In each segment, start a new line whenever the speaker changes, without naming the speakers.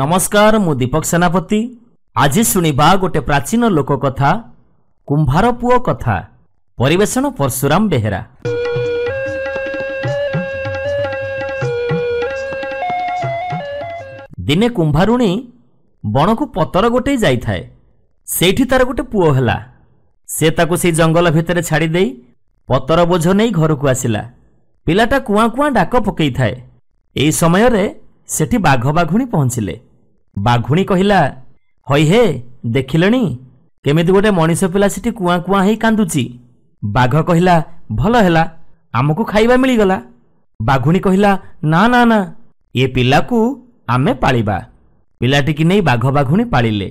ନମସ୍କାର ମୁଁ ଦୀପକ ସେନାପତି ଆଜି ଶୁଣିବା ଗୋଟେ ପ୍ରାଚୀନ ଲୋକ କଥା କୁମ୍ଭାର ପୁଅ କଥା ପରିବେଷଣ ପରଶୁରାମ ବେହେରା ଦିନେ କୁମ୍ଭାରୁଣୀ ବଣକୁ ପତର ଗୋଟେଇ ଯାଇଥାଏ ସେଇଠି ତାର ଗୋଟେ ପୁଅ ହେଲା ସେ ତାକୁ ସେଇ ଜଙ୍ଗଲ ଭିତରେ ଛାଡ଼ିଦେଇ ପତର ବୋଝ ନେଇ ଘରକୁ ଆସିଲା ପିଲାଟା କୁଆଁ କୁଆଁ ଡାକ ପକେଇଥାଏ ଏହି ସମୟରେ ସେଠି ବାଘ ବାଘୁଣୀ ପହଞ୍ଚିଲେ ବାଘୁଣୀ କହିଲା ହଇ ହେ ଦେଖିଲେଣି କେମିତି ଗୋଟେ ମଣିଷ ପିଲା ସେଠି କୁଆଁ କୁଆଁ ହେଇ କାନ୍ଦୁଛି ବାଘ କହିଲା ଭଲ ହେଲା ଆମକୁ ଖାଇବା ମିଳିଗଲା ବାଘୁଣୀ କହିଲା ନା ନା ନା ଏ ପିଲାକୁ ଆମେ ପାଳିବା ପିଲାଟିକି ନେଇ ବାଘ ବାଘୁଣୀ ପାଳିଲେ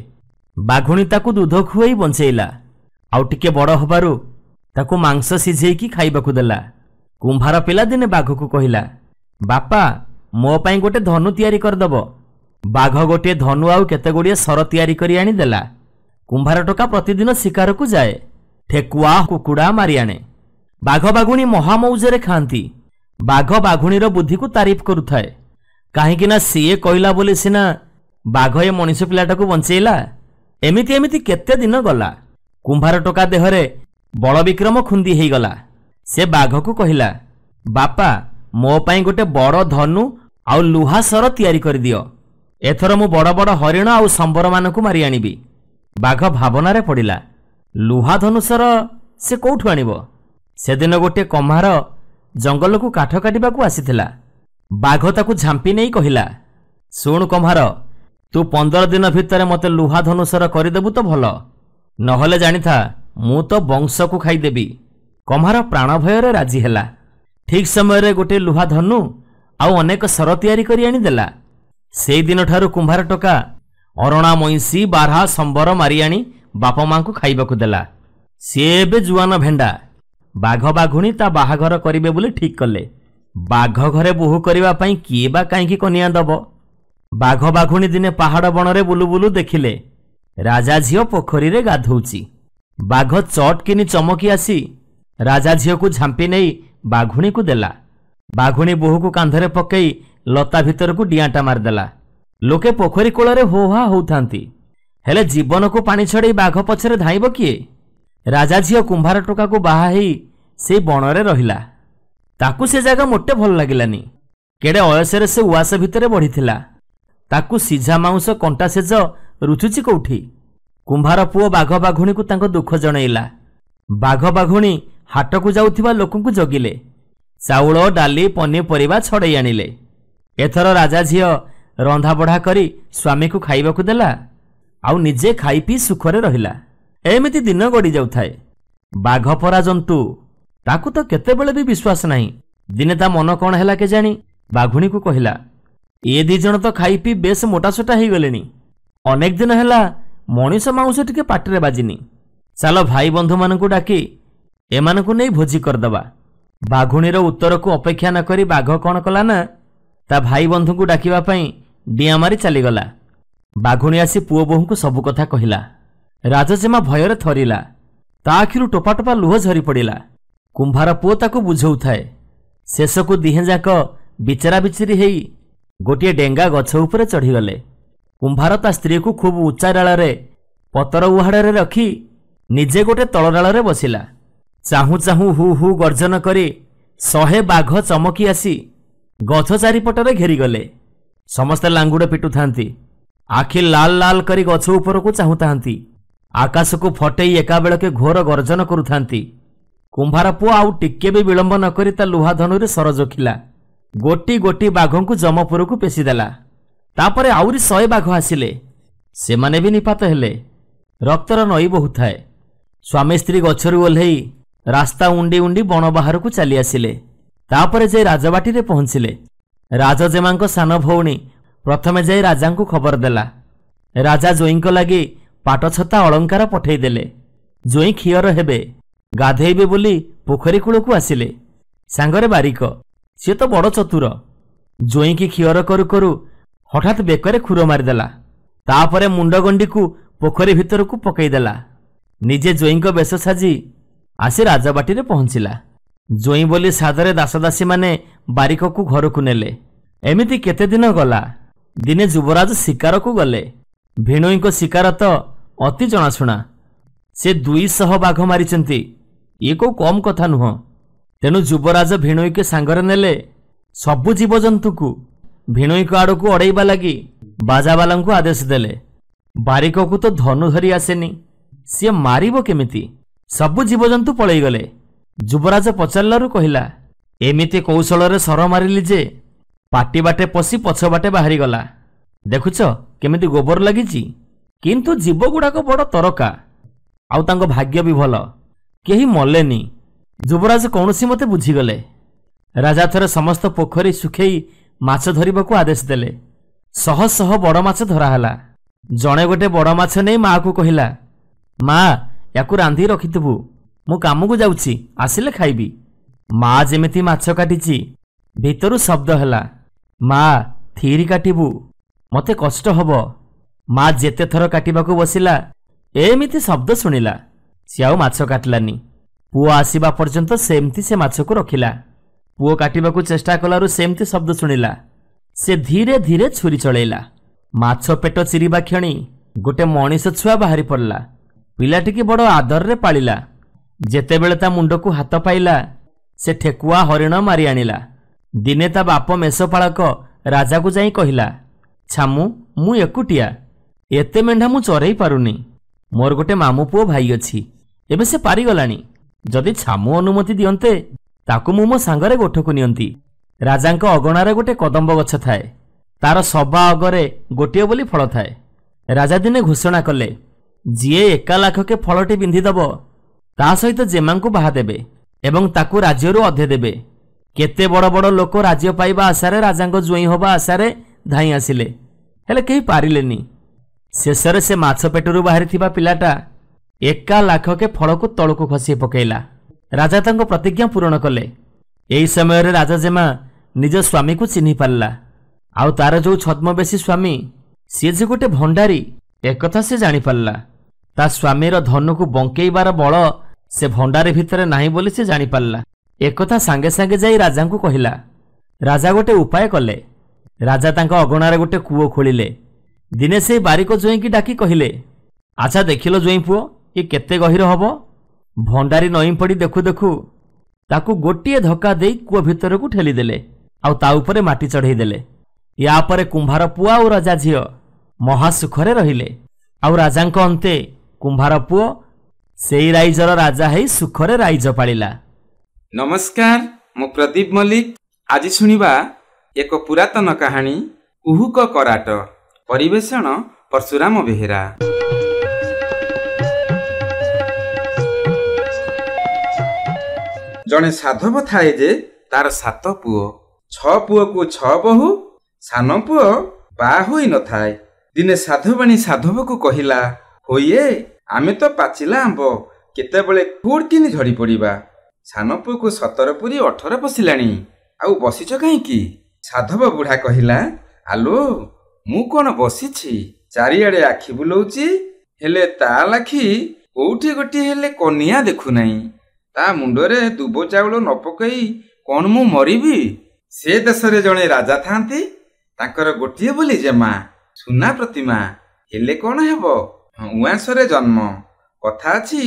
ବାଘୁଣୀ ତାକୁ ଦୁଧ ଖୁଆଇ ବଞ୍ଚେଇଲା ଆଉ ଟିକେ ବଡ଼ ହେବାରୁ ତାକୁ ମାଂସ ସିଝେଇକି ଖାଇବାକୁ ଦେଲା କୁମ୍ଭାର ପିଲା ଦିନେ ବାଘକୁ କହିଲା ବାପା ମୋ ପାଇଁ ଗୋଟିଏ ଧନୁ ତିଆରି କରିଦେବ ବାଘ ଗୋଟିଏ ଧନୁ ଆଉ କେତେଗୁଡ଼ିଏ ସର ତିଆରି କରି ଆଣିଦେଲା କୁମ୍ଭାର ଟୋକା ପ୍ରତିଦିନ ଶିକାରକୁ ଯାଏ ଠେକୁଆ କୁକୁଡ଼ା ମାରି ଆଣେ ବାଘ ବାଘୁଣୀ ମହାମଉଜରେ ଖାଆନ୍ତି ବାଘ ବାଘୁଣୀର ବୁଦ୍ଧିକୁ ତାରିଫ କରୁଥାଏ କାହିଁକିନା ସିଏ କହିଲା ବୋଲି ସିନା ବାଘ ଏ ମଣିଷ ପିଲାଟାକୁ ବଞ୍ଚେଇଲା ଏମିତି ଏମିତି କେତେ ଦିନ ଗଲା କୁମ୍ଭାର ଟୋକା ଦେହରେ ବଳବିକ୍ରମ ଖୁନ୍ଦି ହୋଇଗଲା ସେ ବାଘକୁ କହିଲା ବାପା ମୋ ପାଇଁ ଗୋଟିଏ ବଡ଼ ଧନୁ ଆଉ ଲୁହାସର ତିଆରି କରିଦିଅ ଏଥର ମୁଁ ବଡ଼ ବଡ଼ ହରିଣ ଆଉ ସମ୍ବରମାନଙ୍କୁ ମାରି ଆଣିବି ବାଘ ଭାବନାରେ ପଡ଼ିଲା ଲୁହା ଧନୁସର ସେ କେଉଁଠୁ ଆଣିବ ସେଦିନ ଗୋଟିଏ କମ୍ଭାର ଜଙ୍ଗଲକୁ କାଠ କାଟିବାକୁ ଆସିଥିଲା ବାଘ ତାକୁ ଝାମ୍ପି ନେଇ କହିଲା ଶୁଣୁ କମ୍ଭାର ତୁ ପନ୍ଦର ଦିନ ଭିତରେ ମୋତେ ଲୁହା ଧନୁଷର କରିଦେବୁ ତ ଭଲ ନହେଲେ ଜାଣିଥା ମୁଁ ତ ବଂଶକୁ ଖାଇଦେବି କମ୍ଭାର ପ୍ରାଣ ଭୟରେ ରାଜି ହେଲା ଠିକ୍ ସମୟରେ ଗୋଟିଏ ଲୁହା ଧନୁ ଆଉ ଅନେକ ସର ତିଆରି କରି ଆଣିଦେଲା ସେହିଦିନଠାରୁ କୁମ୍ଭାର ଟୋକା ଅରଣା ମଇଁଷି ବାରହା ସମ୍ବର ମାରି ଆଣି ବାପା ମାଙ୍କୁ ଖାଇବାକୁ ଦେଲା ସିଏ ଏବେ ଜୁଆନ ଭେଣ୍ଡା ବାଘ ବାଘୁଣୀ ତା ବାହାଘର କରିବେ ବୋଲି ଠିକ୍ କଲେ ବାଘ ଘରେ ବୋହୁ କରିବା ପାଇଁ କିଏ ବା କାହିଁକି କନିଆ ଦେବ ବାଘ ବାଘୁଣୀ ଦିନେ ପାହାଡ଼ ବଣରେ ବୁଲୁ ବୁଲୁ ଦେଖିଲେ ରାଜା ଝିଅ ପୋଖରୀରେ ଗାଧୋଉଛି ବାଘ ଚଟକିନି ଚମକି ଆସି ରାଜା ଝିଅକୁ ଝାମ୍ପି ନେଇ ବାଘୁଣୀକୁ ଦେଲା ବାଘୁଣୀ ବୋହୂକୁ କାନ୍ଧରେ ପକାଇ ଲତା ଭିତରକୁ ଡିଆଁଟା ମାରିଦେଲା ଲୋକେ ପୋଖରୀ କୂଳରେ ହୋହା ହୋଇଥାନ୍ତି ହେଲେ ଜୀବନକୁ ପାଣି ଛଡ଼ାଇ ବାଘ ପଛରେ ଧାଇଁବ କିଏ ରାଜା ଝିଅ କୁମ୍ଭାର ଟୋକାକୁ ବାହା ହେଇ ସେ ବଣରେ ରହିଲା ତାକୁ ସେ ଜାଗା ମୋଟେ ଭଲ ଲାଗିଲାନି କେଡ଼େ ଅୟସରେ ସେ ଉଆସ ଭିତରେ ବଢ଼ିଥିଲା ତାକୁ ସିଝା ମାଉଁସ କଣ୍ଟା ସେଜ ରୁଚୁଛି କୋଉଠି କୁମ୍ଭାର ପୁଅ ବାଘ ବାଘୁଣୀକୁ ତାଙ୍କ ଦୁଃଖ ଜଣାଇଲା ବାଘ ବାଘୁଣୀ ହାଟକୁ ଯାଉଥିବା ଲୋକଙ୍କୁ ଜଗିଲେ ଚାଉଳ ଡାଲି ପନିପରିବା ଛଡ଼େଇ ଆଣିଲେ ଏଥର ରାଜା ଝିଅ ରନ୍ଧାବଢ଼ା କରି ସ୍ୱାମୀକୁ ଖାଇବାକୁ ଦେଲା ଆଉ ନିଜେ ଖାଇପିଇ ସୁଖରେ ରହିଲା ଏମିତି ଦିନ ଗଡ଼ିଯାଉଥାଏ ବାଘପରା ଜନ୍ତୁ ତାକୁ ତ କେତେବେଳେ ବି ବିଶ୍ୱାସ ନାହିଁ ଦିନେ ତା ମନ କ'ଣ ହେଲା କେଜାଣି ବାଘୁଣୀକୁ କହିଲା ଏ ଦୁଇ ଜଣ ତ ଖାଇପି ବେଶ ମୋଟାସୋଟା ହୋଇଗଲେଣି ଅନେକ ଦିନ ହେଲା ମଣିଷ ମାଉଁସ ଟିକେ ପାଟିରେ ବାଜିନି ଚାଲ ଭାଇ ବନ୍ଧୁମାନଙ୍କୁ ଡାକି ଏମାନଙ୍କୁ ନେଇ ଭୋଜି କରିଦେବା ବାଘୁଣୀର ଉତ୍ତରକୁ ଅପେକ୍ଷା ନକରି ବାଘ କ'ଣ କଲା ନା ତା ଭାଇ ବନ୍ଧୁଙ୍କୁ ଡାକିବା ପାଇଁ ଡିଆଁ ମାରି ଚାଲିଗଲା ବାଘୁଣୀ ଆସି ପୁଅ ବୋହୂଙ୍କୁ ସବୁ କଥା କହିଲା ରାଜଜେମା ଭୟରେ ଥରିଲା ତା ଆଖିରୁ ଟୋପା ଟୋପା ଲୁହ ଝରି ପଡ଼ିଲା କୁମ୍ଭାର ପୁଅ ତାକୁ ବୁଝାଉଥାଏ ଶେଷକୁ ବିଚରା ବିଚିରି ହେଇ ଗୋଟିଏ ଡେଙ୍ଗା ଗଛ ଉପରେ ଚଢ଼ିଗଲେ କୁମ୍ଭାର ତା ସ୍ତ୍ରୀକୁ ଖୁବ୍ ଉଚ୍ଚା ଡାଳରେ ପତର ଉହାଡ଼ରେ ରଖି ନିଜେ ଗୋଟିଏ ତଳ ଡାଳରେ ବସିଲା ଚାହୁଁ ଚାହୁଁ ହୁ ହୁ ଗର୍ଜନ କରି ଶହେ ବାଘ ଚମକି ଆସି ଗଛ ଚାରିପଟରେ ଘେରିଗଲେ ସମସ୍ତେ ଲାଙ୍ଗୁଡ଼ ପିଟୁଥାନ୍ତି ଆଖି ଲାଲ ଲାଲ କରି ଗଛ ଉପରକୁ ଚାହୁଁଥାନ୍ତି ଆକାଶକୁ ଫଟେଇ ଏକାବେଳକେ ଘୋର ଗର୍ଜନ କରୁଥାନ୍ତି କୁମ୍ଭାର ପୁଅ ଆଉ ଟିକେ ବି ବିଳମ୍ବ ନ କରି ତା ଲୁହାଧନୁରେ ସର ଜୋଖିଲା ଗୋଟି ଗୋଟି ବାଘଙ୍କୁ ଜମପୁରକୁ ପେଶିଦେଲା ତାପରେ ଆହୁରି ଶହେ ବାଘ ଆସିଲେ ସେମାନେ ବି ନିପାତ ହେଲେ ରକ୍ତର ନଈ ବହୁଥାଏ ସ୍ୱାମୀ ସ୍ତ୍ରୀ ଗଛରୁ ଓହ୍ଲାଇ ରାସ୍ତା ଉଣ୍ଡି ଉଣ୍ଡି ବଣ ବାହାରକୁ ଚାଲିଆସିଲେ ତାପରେ ଯାଇ ରାଜବାଟିରେ ପହଞ୍ଚିଲେ ରାଜଜେମାଙ୍କ ସାନ ଭଉଣୀ ପ୍ରଥମେ ଯାଇ ରାଜାଙ୍କୁ ଖବର ଦେଲା ରାଜା ଜୋଇଙ୍କ ଲାଗି ପାଟଛତା ଅଳଙ୍କାର ପଠେଇଦେଲେ ଜୋଇ କ୍ଷୀର ହେବେ ଗାଧେଇବେ ବୋଲି ପୋଖରୀ କୂଳକୁ ଆସିଲେ ସାଙ୍ଗରେ ବାରିକ ସିଏ ତ ବଡ଼ ଚତୁର ଜୋଇଁକି କ୍ଷୀର କରୁ କରୁ ହଠାତ୍ ବେକରେ ଖୁର ମାରିଦେଲା ତାପରେ ମୁଣ୍ଡଗଣ୍ଡିକୁ ପୋଖରୀ ଭିତରକୁ ପକେଇଦେଲା ନିଜେ ଜୋଇଙ୍କ ବେଶ ସାଜି ଆସି ରାଜବାଟିରେ ପହଞ୍ଚିଲା ଜୁଇଁ ବୋଲି ସାଧାରେ ଦାସଦାସୀମାନେ ବାରିକକୁ ଘରକୁ ନେଲେ ଏମିତି କେତେଦିନ ଗଲା ଦିନେ ଯୁବରାଜ ଶିକାରକୁ ଗଲେ ଭିଣୋଇଙ୍କ ଶିକାର ତ ଅତି ଜଣାଶୁଣା ସେ ଦୁଇଶହ ବାଘ ମାରିଛନ୍ତି ଇଏ କେଉଁ କମ୍ କଥା ନୁହଁ ତେଣୁ ଯୁବରାଜ ଭିଣୋଇକୁ ସାଙ୍ଗରେ ନେଲେ ସବୁ ଜୀବଜନ୍ତୁକୁ ଭିଣୋଇଙ୍କ ଆଡ଼କୁ ଅଡ଼େଇବା ଲାଗି ବାଜାବାଲାଙ୍କୁ ଆଦେଶ ଦେଲେ ବାରିକକୁ ତ ଧନୁ ଧରି ଆସେନି ସିଏ ମାରିବ କେମିତି ସବୁ ଜୀବଜନ୍ତୁ ପଳେଇଗଲେ ଯୁବରାଜ ପଚାରିଲାରୁ କହିଲା ଏମିତି କୌଶଳରେ ସର ମାରିଲି ଯେ ପାଟି ବାଟେ ପଶି ପଛ ବାଟେ ବାହାରିଗଲା ଦେଖୁଛ କେମିତି ଗୋବର ଲାଗିଛି କିନ୍ତୁ ଜୀବଗୁଡ଼ାକ ବଡ଼ ତରକା ଆଉ ତାଙ୍କ ଭାଗ୍ୟ ବି ଭଲ କେହି ମଲେନି ଯୁବରାଜ କୌଣସି ମୋତେ ବୁଝିଗଲେ ରାଜା ଥରେ ସମସ୍ତ ପୋଖରୀ ଶୁଖେଇ ମାଛ ଧରିବାକୁ ଆଦେଶ ଦେଲେ ଶହ ଶହ ବଡ଼ ମାଛ ଧରାହେଲା ଜଣେ ଗୋଟେ ବଡ଼ ମାଛ ନେଇ ମାଆକୁ କହିଲା ମା' ୟାକୁ ରାନ୍ଧି ରଖିଥିବୁ ମୁଁ କାମକୁ ଯାଉଛି ଆସିଲେ ଖାଇବି ମା ଯେମିତି ମାଛ କାଟିଛି ଭିତରୁ ଶବ୍ଦ ହେଲା ମା ଥିରି କାଟିବୁ ମୋତେ କଷ୍ଟ ହେବ ମା ଯେତେ ଥର କାଟିବାକୁ ବସିଲା ଏମିତି ଶବ୍ଦ ଶୁଣିଲା ସେ ଆଉ ମାଛ କାଟିଲାନି ପୁଅ ଆସିବା ପର୍ଯ୍ୟନ୍ତ ସେମିତି ସେ ମାଛକୁ ରଖିଲା ପୁଅ କାଟିବାକୁ ଚେଷ୍ଟା କଲାରୁ ସେମିତି ଶବ୍ଦ ଶୁଣିଲା ସେ ଧୀରେ ଧୀରେ ଛୁରୀ ଚଳେଇଲା ମାଛ ପେଟ ଚିରିବା କ୍ଷଣି ଗୋଟେ ମଣିଷ ଛୁଆ ବାହାରି ପଡ଼ିଲା ପିଲାଟିକି ବଡ଼ ଆଦରରେ ପାଳିଲା ଯେତେବେଳେ ତା ମୁଣ୍ଡକୁ ହାତ ପାଇଲା ସେ ଠେକୁଆ ହରିଣ ମାରି ଆଣିଲା ଦିନେ ତା ବାପ ମେଷପାଳକ ରାଜାକୁ ଯାଇ କହିଲା ଛାମୁ ମୁଁ ଏକୁଟିଆ ଏତେ ମେଣ୍ଢା ମୁଁ ଚରେଇ ପାରୁନି ମୋର ଗୋଟେ ମାମୁଁ ପୁଅ ଭାଇ ଅଛି ଏବେ ସେ ପାରିଗଲାଣି ଯଦି ଛାମୁ ଅନୁମତି ଦିଅନ୍ତେ ତାକୁ ମୁଁ ମୋ ସାଙ୍ଗରେ ଗୋଠକୁ ନିଅନ୍ତି ରାଜାଙ୍କ ଅଗଣାରେ ଗୋଟେ କଦମ୍ବ ଗଛ ଥାଏ ତାର ସବା ଅଗରେ ଗୋଟିଏ ବୋଲି ଫଳ ଥାଏ ରାଜା ଦିନେ ଘୋଷଣା କଲେ ଯିଏ ଏକା ଲାଖକେ ଫଳଟି ପିନ୍ଧିଦେବ ତା ସହିତ ଜେମାଙ୍କୁ ବାହା ଦେବେ ଏବଂ ତାକୁ ରାଜ୍ୟରୁ ଅଧେ ଦେବେ କେତେ ବଡ଼ ବଡ଼ ଲୋକ ରାଜ୍ୟ ପାଇବା ଆଶାରେ ରାଜାଙ୍କ ଜ୍ୱାଇଁ ହେବା ଆଶାରେ ଧାଇଁ ଆସିଲେ ହେଲେ କେହି ପାରିଲେନି ଶେଷରେ ସେ ମାଛ ପେଟରୁ ବାହାରିଥିବା ପିଲାଟା ଏକା ଲାଖକେ ଫଳକୁ ତଳକୁ ଖସି ପକାଇଲା ରାଜା ତାଙ୍କ ପ୍ରତିଜ୍ଞା ପୂରଣ କଲେ ଏହି ସମୟରେ ରାଜା ଜେମା ନିଜ ସ୍ୱାମୀକୁ ଚିହ୍ନି ପାରିଲା ଆଉ ତାର ଯେଉଁ ଛଦ୍ମବେଶୀ ସ୍ୱାମୀ ସିଏ ଯେ ଗୋଟେ ଭଣ୍ଡାରୀ ଏକଥା ସେ ଜାଣିପାରିଲା ତା ସ୍ୱାମୀର ଧନୁକୁ ବଙ୍କେଇବାର ବଳ ସେ ଭଣ୍ଡାରୀ ଭିତରେ ନାହିଁ ବୋଲି ସେ ଜାଣିପାରିଲା ଏକଥା ସାଙ୍ଗେ ସାଙ୍ଗେ ଯାଇ ରାଜାଙ୍କୁ କହିଲା ରାଜା ଗୋଟେ ଉପାୟ କଲେ ରାଜା ତାଙ୍କ ଅଗଣାରେ ଗୋଟେ କୂଅ ଖୋଳିଲେ ଦିନେ ସେ ବାରିକ ଜୁଇଁକି ଡାକି କହିଲେ ଆଚ୍ଛା ଦେଖିଲ ଜ୍ୱଇଁ ପୁଅ ଇଏ କେତେ ଗହିର ହେବ ଭଣ୍ଡାରୀ ନଇଁ ପଡ଼ି ଦେଖୁ ଦେଖୁ ତାକୁ ଗୋଟିଏ ଧକ୍କା ଦେଇ କୂଅ ଭିତରକୁ ଠେଲିଦେଲେ ଆଉ ତା ଉପରେ ମାଟି ଚଢ଼େଇଦେଲେ ୟା ପରେ କୁମ୍ଭାର ପୁଅ ଆଉ ରାଜା ଝିଅ ମହାସୁଖରେ ରହିଲେ ଆଉ ରାଜାଙ୍କ ଅନ୍ତେ କୁମ୍ଭାର ପୁଅ ସେଇ ରାଇଜର ରାଜା ହେଇ ସୁଖରେ ରାଇଜ ପାଳିଲା
ନମସ୍କାର ମୁଁ ପ୍ରଦୀପ ମଲ୍ଲିକ ଆଜି ଶୁଣିବା ଏକ ପୁରାତନ କାହାଣୀ କୁହୁକ କରାଟ ପରିବେଷଣ ପରଶୁରାମ ବେହେରା ଜଣେ ସାଧବ ଥାଏ ଯେ ତାର ସାତ ପୁଅ ଛଅ ପୁଅକୁ ଛଅ ବୋହୁ ସାନ ପୁଅ ବା ହୋଇନଥାଏ ଦିନେ ସାଧବାଣୀ ସାଧବକୁ କହିଲା ହୋଇଏ ଆମେ ତ ପାଚିଲା ଆମ୍ବ କେତେବେଳେ କୁଡ଼କିନି ଝଡ଼ି ପଡ଼ିବା ସାନ ପୁଅକୁ ସତର ପୁରୀ ଅଠର ପଶିଲାଣି ଆଉ ବସିଛ କାହିଁକି ସାଧବ ବୁଢ଼ା କହିଲା ଆଲୋ ମୁଁ କ'ଣ ବସିଛି ଚାରିଆଡ଼େ ଆଖି ବୁଲଉଛି ହେଲେ ତା ଲାଖି କୋଉଠି ଗୋଟିଏ ହେଲେ କନିଆ ଦେଖୁନାହିଁ ତା ମୁଣ୍ଡରେ ଦୁବ ଚାଉଳ ନ ପକାଇ କ'ଣ ମୁଁ ମରିବି ସେ ଦେଶରେ ଜଣେ ରାଜା ଥାନ୍ତି ତାଙ୍କର ଗୋଟିଏ ବୋଲି ଜେମା ସୁନା ପ୍ରତିମା ହେଲେ କ'ଣ ହେବ ହଁ ଉଆଁସରେ ଜନ୍ମ କଥା ଅଛି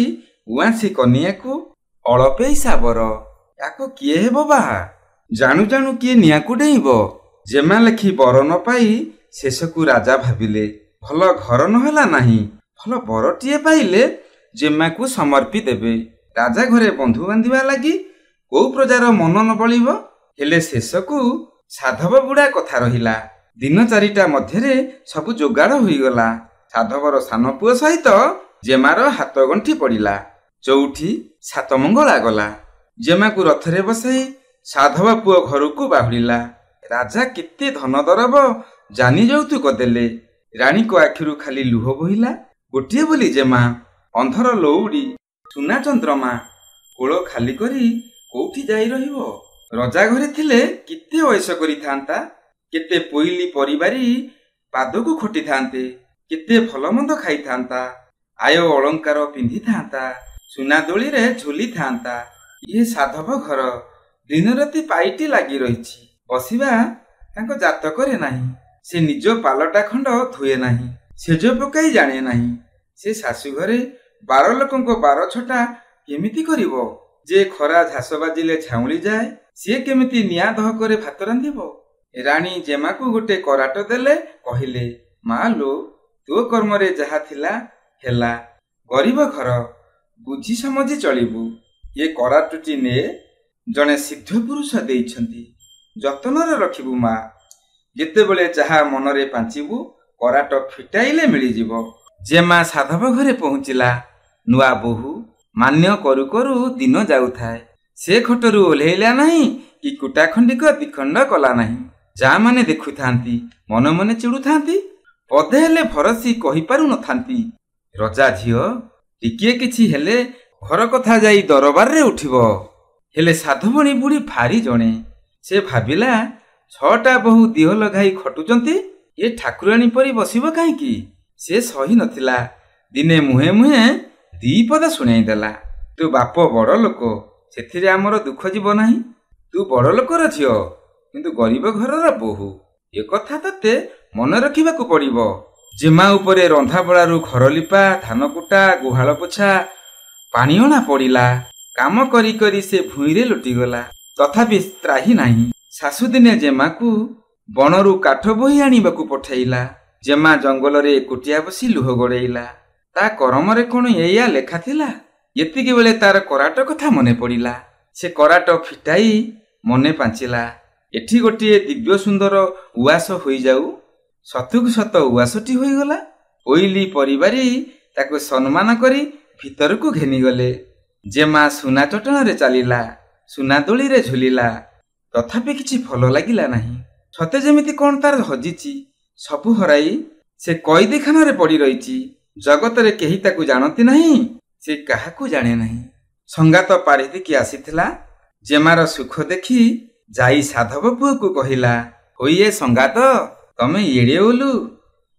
ଉଆଁସି କନିଆକୁ ଅଳପେଇ ସାବର ୟାକୁ କିଏ ହେବ ବାହା ଜାଣୁ ଜାଣୁ କିଏ ନିଆଁକୁ ଡେଇଁବ ଜେମା ଲେଖି ବର ନ ପାଇ ଶେଷକୁ ରାଜା ଭାବିଲେ ଭଲ ଘର ନ ହେଲା ନାହିଁ ଭଲ ବରଟିଏ ପାଇଲେ ଜେମାକୁ ସମର୍ପି ଦେବେ ରାଜା ଘରେ ବନ୍ଧୁ ବାନ୍ଧିବା ଲାଗି କେଉଁ ପ୍ରଜାର ମନ ନ ବଳିବ ହେଲେ ଶେଷକୁ ସାଧବ ବୁଢ଼ା କଥା ରହିଲା ଦିନ ଚାରିଟା ମଧ୍ୟରେ ସବୁ ଯୋଗାଡ଼ ହୋଇଗଲା ସାଧବର ସାନ ପୁଅ ସହିତ ଜେମାର ହାତ ଗଣ୍ଠି ପଡ଼ିଲା ଚଉଠି ସାତ ମଙ୍ଗଳା ଗଲା ଜେମାକୁ ରଥରେ ବସାଇ ସାଧବ ପୁଅ ଘରକୁ ବାହୁଡ଼ିଲା ରାଜା କେତେ ଧନ ଦରବ ଜାନି ଯୌତୁକ ଦେଲେ ରାଣୀଙ୍କ ଆଖିରୁ ଖାଲି ଲୁହ ବୋହିଲା ଗୋଟିଏ ବୋଲି ଜେମା ଅନ୍ଧର ଲଉଡ଼ି ସୁନା ଚନ୍ଦ୍ରମା କୋଳ ଖାଲି କରି କୋଉଠି ଯାଇ ରହିବ ରଜା ଘରେ ଥିଲେ କେତେ ବୟସ କରିଥାନ୍ତା କେତେ ପୋଇଲି ପରିବାରୀ ପାଦକୁ ଖଟିଥାନ୍ତେ କେତେ ଭଲ ମନ୍ଦ ଖାଇଥାନ୍ତା ଆୟ ଅଳଙ୍କାର ପିନ୍ଧିଥାନ୍ତା ସୁନା ଦୋଳିରେ ଝୁଲିଥାନ୍ତା ଇଏ ସାଧବ ଘର ଦିନ ରାତି ପାଇଟି ଲାଗି ରହିଛି ବସିବା ତାଙ୍କ ଜାତ କରେ ନାହିଁ ସେ ନିଜ ପାଲଟା ଖଣ୍ଡ ଧୁଏ ନାହିଁ ସେଜ ପକାଇ ଜାଣେ ନାହିଁ ସେ ଶାଶୁ ଘରେ ବାର ଲୋକଙ୍କ ବାର ଛଟା କେମିତି କରିବ ଯେ ଖରା ଝାସ ବାଜିଲେ ଛାଉଁଳି ଯାଏ ସିଏ କେମିତି ନିଆଁ ଦହ କରେ ଭାତ ରାନ୍ଧିବ ରାଣୀ ଜେମାକୁ ଗୋଟେ କରାଟ ଦେଲେ କହିଲେ ମା ଲୋ ତୋ କର୍ମରେ ଯାହା ଥିଲା ହେଲା ଗରିବ ଘର ବୁଝି ସମଝି ଚଳିବୁ ଏ କରାଟୁଟି ନେ ଜଣେ ସିଦ୍ଧ ପୁରୁଷ ଦେଇଛନ୍ତି ଯତ୍ନରେ ରଖିବୁ ମା ଯେତେବେଳେ ଯାହା ମନରେ ପାଞ୍ଚିବୁ କରାଟ ଫିଟାଇଲେ ମିଳିଯିବ ଯେ ମା ସାଧବ ଘରେ ପହଞ୍ଚିଲା ନୂଆ ବୋହୁ ମାନ୍ୟ କରୁ କରୁ ଦିନ ଯାଉଥାଏ ସେ ଖଟରୁ ଓହ୍ଲେଇଲା ନାହିଁ କି କୁଟାଖଣ୍ଡିକ ଦ୍ୱିଖଣ୍ଡ କଲା ନାହିଁ ଯାହା ମାନେ ଦେଖୁଥାନ୍ତି ମନ ମନେ ଚିଡ଼ୁଥାନ୍ତି ଅଧେ ହେଲେ ଭରସି କହିପାରୁ ନଥାନ୍ତି ରଜା ଝିଅ ଟିକିଏ କିଛି ହେଲେ ଘର କଥା ଯାଇ ଦରବାରରେ ଉଠିବ ହେଲେ ସାଧୁମଣି ବୁଢ଼ୀ ଭାରି ଜଣେ ସେ ଭାବିଲା ଛଅଟା ବହୁ ଦିହ ଲଗାଇ ଖଟୁଛନ୍ତି ଏ ଠାକୁରାଣୀ ପରି ବସିବ କାହିଁକି ସେ ସହି ନଥିଲା ଦିନେ ମୁହେଁ ମୁହେଁ ଦିପଦ ଶୁଣାଇ ଦେଲା ତୁ ବାପ ବଡ଼ ଲୋକ ସେଥିରେ ଆମର ଦୁଃଖ ଯିବ ନାହିଁ ତୁ ବଡ଼ ଲୋକର ଝିଅ କିନ୍ତୁ ଗରିବ ଘରର ବୋହୂ ଏ କଥା ତତେ ମନେ ରଖିବାକୁ ପଡ଼ିବ ଜିମା ଉପରେ ରନ୍ଧାବଳାରୁ ଘରଲିପା କୁଟା ଗୁହାଳ ପୋଛା ପାଣି ଅଣା ପଡ଼ିଲା କାମ କରି କରି ସେ ଭୂଇଁରେ ଲୁଟିଗଲା ତଥାପି ତ୍ରାହି ନାହିଁ ଶାଶୁଦିନେ ଜେମାକୁ ବଣରୁ କାଠ ବୋହି ଆଣିବାକୁ ପଠାଇଲା ଜେମା ଜଙ୍ଗଲରେ ଏକୁଟିଆ ବସି ଲୁହ ଗଡ଼େଇଲା ତା କରମରେ କ'ଣ ଏଇଆ ଲେଖା ଥିଲା ଏତିକି ବେଳେ ତାର କରାଟ କଥା ମନେ ପଡ଼ିଲା ସେ କରାଟ ଫିଟାଇ ମନେ ପାଞ୍ଚିଲା ଏଠି ଗୋଟିଏ ଦିବ୍ୟ ସୁନ୍ଦର ଉଆସ ହୋଇଯାଉ ସତକୁ ସତ ଉଆସଟି ହୋଇଗଲା ଓଇଲି ପରିବାରି ତାକୁ ସମ୍ମାନ କରି ଭିତରକୁ ଘେନିଗଲେ ଯେ ମା ସୁନା ଚଟଣରେ ଚାଲିଲା ସୁନା ଦୋଳିରେ ଝୁଲିଲା ତଥାପି କିଛି ଭଲ ଲାଗିଲା ନାହିଁ ସତେ ଯେମିତି କ'ଣ ତାର ହଜିଛି ସବୁ ହରାଇ ସେ କଇଦିଖାନରେ ପଡ଼ି ରହିଛି ଜଗତରେ କେହି ତାକୁ ଜାଣନ୍ତି ନାହିଁ ସେ କାହାକୁ ଜାଣେ ନାହିଁ ସଙ୍ଗାତ ପାରିଦେଇକି ଆସିଥିଲା ଜେମାର ସୁଖ ଦେଖି ଯାଇ ସାଧବ ପୁଅକୁ କହିଲା ହୋଇଏ ସଙ୍ଗାତ ତମେ ଏଡ଼େ ଓଲୁ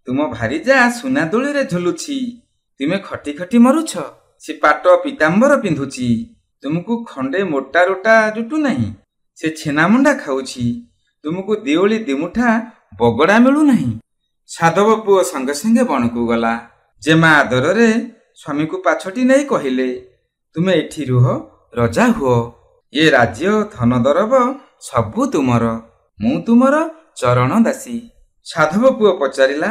ତୁମ ଭାରିଜା ସୁନାଦୋଳିରେ ଝୁଲୁଛି ତୁମେ ଖଟି ଖଟି ମରୁଛ ସେ ପାଟ ପିତାମ୍ବର ପିନ୍ଧୁଛି ତୁମକୁ ଖଣ୍ଡେ ମୋଟା ରୋଟା ଜୁଟୁ ନାହିଁ ସେ ଛେନାମୁଣ୍ଡା ଖାଉଛି ତୁମକୁ ଦେଉଳି ଦିମୁଠା ବଗଡ଼ା ମିଳୁନାହିଁ ସାଧବ ପୁଅ ସାଙ୍ଗେ ସାଙ୍ଗେ ବଣକୁ ଗଲା ଜେମା ଆଦରରେ ସ୍ୱାମୀକୁ ପାଛୋଟି ନେଇ କହିଲେ ତୁମେ ଏଠି ରୁହ ରଜା ହୁଅ ଏ ରାଜ୍ୟ ଧନ ଦରବ ସବୁ ତୁମର ମୁଁ ତୁମର ଚରଣ ଦାସୀ ସାଧବ ପୁଅ ପଚାରିଲା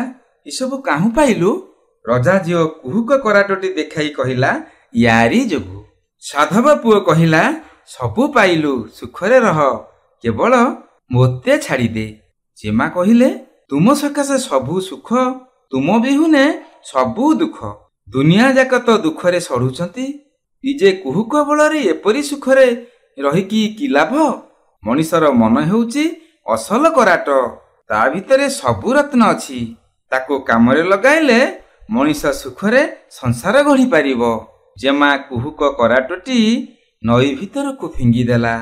ଏସବୁ କାହୁଁ ପାଇଲୁ ରଜା ଝିଅ କୁହୁକ କରାଟଟି ଦେଖାଇ କହିଲା ୟାରି ଯୋଗୁ ସାଧବ ପୁଅ କହିଲା ସବୁ ପାଇଲୁ ସୁଖରେ ରହ କେବଳ ମୋତେ ଛାଡ଼ିଦେ ଜେମା କହିଲେ ତୁମ ସକାଶେ ସବୁ ସୁଖ ତୁମ ବିହୁନେ ସବୁ ଦୁଃଖ ଦୁନିଆ ଯାକ ତ ଦୁଃଖରେ ସଢୁଛନ୍ତି ନିଜେ କୁହୁକ ବଳରେ ଏପରି ସୁଖରେ ରହିକି କି ଲାଭ ମଣିଷର ମନ ହେଉଛି ଅସଲ କରାଟ ତା ଭିତରେ ସବୁ ରତ୍ନ ଅଛି ତାକୁ କାମରେ ଲଗାଇଲେ ମଣିଷ ସୁଖରେ ସଂସାର ଗଢ଼ିପାରିବ ଜେମା କୁହୁକ କରାଟୋଟି ନଈ ଭିତରକୁ ଫିଙ୍ଗିଦେଲା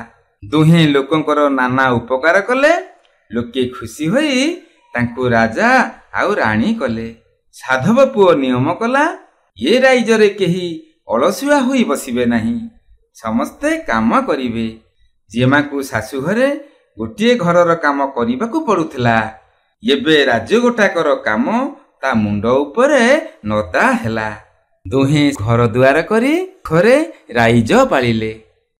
ଦୁହେଁ ଲୋକଙ୍କର ନାନା ଉପକାର କଲେ ଲୋକେ ଖୁସି ହୋଇ ତାଙ୍କୁ ରାଜା ଆଉ ରାଣୀ କଲେ ସାଧବ ପୁଅ ନିୟମ କଲା ଏ ରାଇଜରେ କେହି ଅଳସୁଆ ହୋଇ ବସିବେ ନାହିଁ ସମସ୍ତେ କାମ କରିବେ ଜେମାକୁ ଶାଶୁ ଘରେ ଗୋଟିଏ ଘରର କାମ କରିବାକୁ ପଡ଼ୁଥିଲା ଏବେ ରାଜ୍ୟ ଗୋଟାକର କାମ ତା ମୁଣ୍ଡ ଉପରେ ନତା ହେଲା ଦୁହେଁ ଘର ଦୁଆର କରି ଘରେ ରାଇଜ ପାଳିଲେ